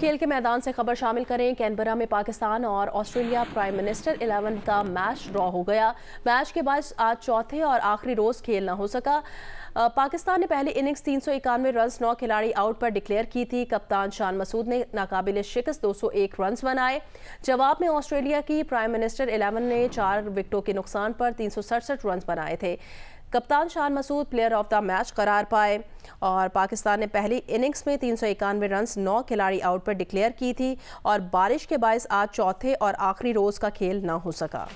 खेल के मैदान से खबर शामिल करें कैनबरा में पाकिस्तान और ऑस्ट्रेलिया प्राइम मिनिस्टर इलेवन का मैच ड्रॉ हो गया मैच के बाद आज चौथे और आखिरी रोज़ खेल न हो सका पाकिस्तान ने पहली इनिंग्स तीन सौ इक्यानवे रन नौ खिलाड़ी आउट पर डिक्लेयर की थी कप्तान शान मसूद ने नाकाबिल शिकस्त दो सौ एक रन बनाए जवाब में ऑस्ट्रेलिया की प्राइम मिनिस्टर इलेवन ने चार विकटों के नुकसान पर तीन सौ सड़सठ रन बनाए थे कप्तान Shan Masood player of the match करार पाए और पाकिस्तान ने पहली इनिंग्स में तीन सौ इक्यानवे रन नौ खिलाड़ी आउट पर डिक्लेयर की थी और बारिश के बायस आज चौथे और आखिरी रोज़ का खेल ना हो सका